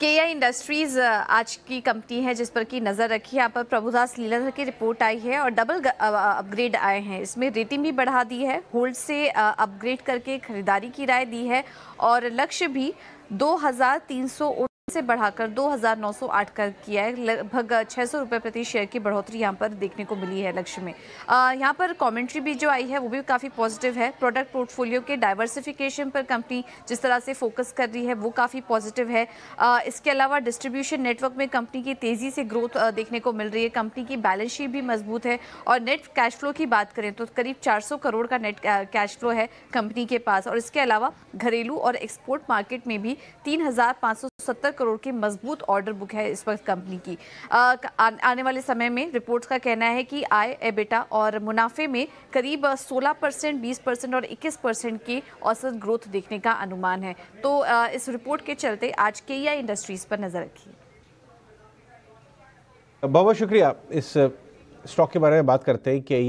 के आई इंडस्ट्रीज आज की कंपनी है जिस पर की नज़र रखी यहाँ पर प्रभुदास लीलाधर की रिपोर्ट आई है और डबल अपग्रेड आए हैं इसमें रेटिंग भी बढ़ा दी है होल्ड से अपग्रेड करके खरीदारी की राय दी है और लक्ष्य भी दो हज़ार तीन सौ से बढ़ाकर 2,908 कर किया है लगभग छह सौ प्रति शेयर की बढ़ोतरी यहाँ पर देखने को मिली है लक्ष्य में यहाँ पर कमेंट्री भी जो आई है वो भी काफ़ी पॉजिटिव है प्रोडक्ट पोर्टफोलियो के डाइवर्सिफिकेशन पर कंपनी जिस तरह से फोकस कर रही है वो काफ़ी पॉजिटिव है आ, इसके अलावा डिस्ट्रीब्यूशन नेटवर्क में कंपनी की तेज़ी से ग्रोथ देखने को मिल रही है कंपनी की बैलेंस शीट भी मजबूत है और नेट कैश फ्लो की बात करें तो करीब चार करोड़ का नेट कैश फ्लो है कंपनी के पास और इसके अलावा घरेलू और एक्सपोर्ट मार्केट में भी तीन 170 करोड़ की मजबूत ऑर्डर बुक है इस वक्त कंपनी की आ, आने वाले समय में रिपोर्ट्स का कहना है कि आय एबिटा और मुनाफे में करीब 16 परसेंट बीस परसेंट और 21 परसेंट की औसत ग्रोथ देखने का अनुमान है तो आ, इस रिपोर्ट के चलते आज के या इंडस्ट्रीज पर नजर रखिए बहुत बहुत शुक्रिया इस स्टॉक के बारे में बात करते हैं कि